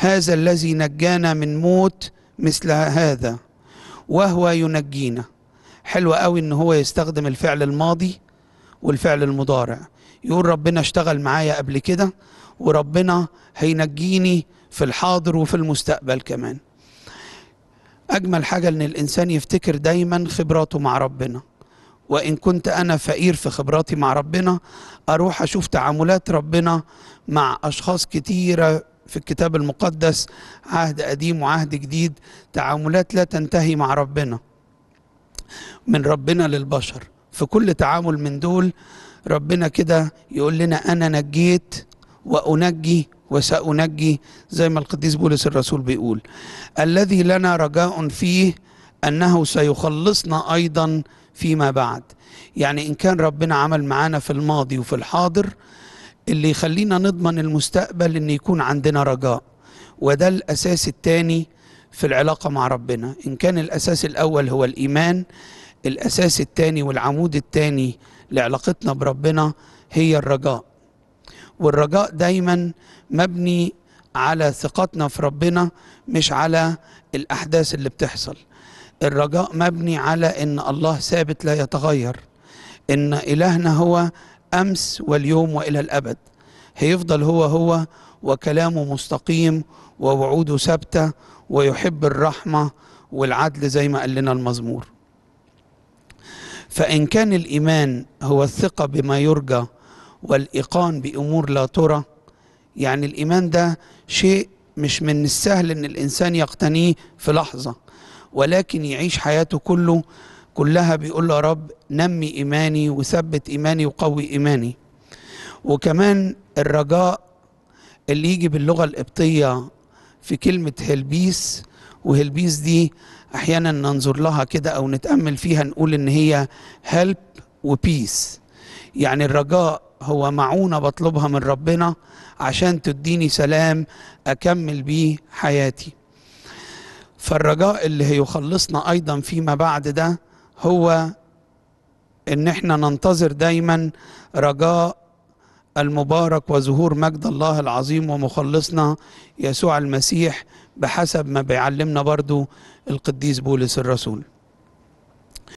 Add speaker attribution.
Speaker 1: هذا الذي نجانا من موت مثل هذا وهو ينجينا حلو قوي ان هو يستخدم الفعل الماضي والفعل المضارع يقول ربنا اشتغل معايا قبل كده وربنا هينجيني في الحاضر وفي المستقبل كمان اجمل حاجه ان الانسان يفتكر دايما خبراته مع ربنا وان كنت انا فقير في خبراتي مع ربنا اروح اشوف تعاملات ربنا مع اشخاص كتيره في الكتاب المقدس عهد قديم وعهد جديد تعاملات لا تنتهي مع ربنا من ربنا للبشر في كل تعامل من دول ربنا كده يقول لنا أنا نجيت وأنجي وسأنجي زي ما القديس بولس الرسول بيقول الذي لنا رجاء فيه أنه سيخلصنا أيضا فيما بعد يعني إن كان ربنا عمل معانا في الماضي وفي الحاضر اللي يخلينا نضمن المستقبل ان يكون عندنا رجاء وده الاساس الثاني في العلاقه مع ربنا ان كان الاساس الاول هو الايمان الاساس الثاني والعمود الثاني لعلاقتنا بربنا هي الرجاء والرجاء دايما مبني على ثقتنا في ربنا مش على الاحداث اللي بتحصل الرجاء مبني على ان الله ثابت لا يتغير ان الهنا هو امس واليوم والى الابد هيفضل هو هو وكلامه مستقيم ووعوده ثابته ويحب الرحمه والعدل زي ما قال لنا المزمور فان كان الايمان هو الثقه بما يرجى والايقان بامور لا ترى يعني الايمان ده شيء مش من السهل ان الانسان يقتنيه في لحظه ولكن يعيش حياته كله كلها بيقول له يا رب نمي إيماني وثبت إيماني وقوي إيماني وكمان الرجاء اللي يجي باللغة القبطية في كلمة هلبيس وهلبيس دي أحيانا ننظر لها كده أو نتأمل فيها نقول إن هي هلب وبيس يعني الرجاء هو معونة بطلبها من ربنا عشان تديني سلام أكمل بيه حياتي فالرجاء اللي هيخلصنا أيضا فيما بعد ده هو ان احنا ننتظر دايما رجاء المبارك وظهور مجد الله العظيم ومخلصنا يسوع المسيح بحسب ما بيعلمنا برضو القديس بولس الرسول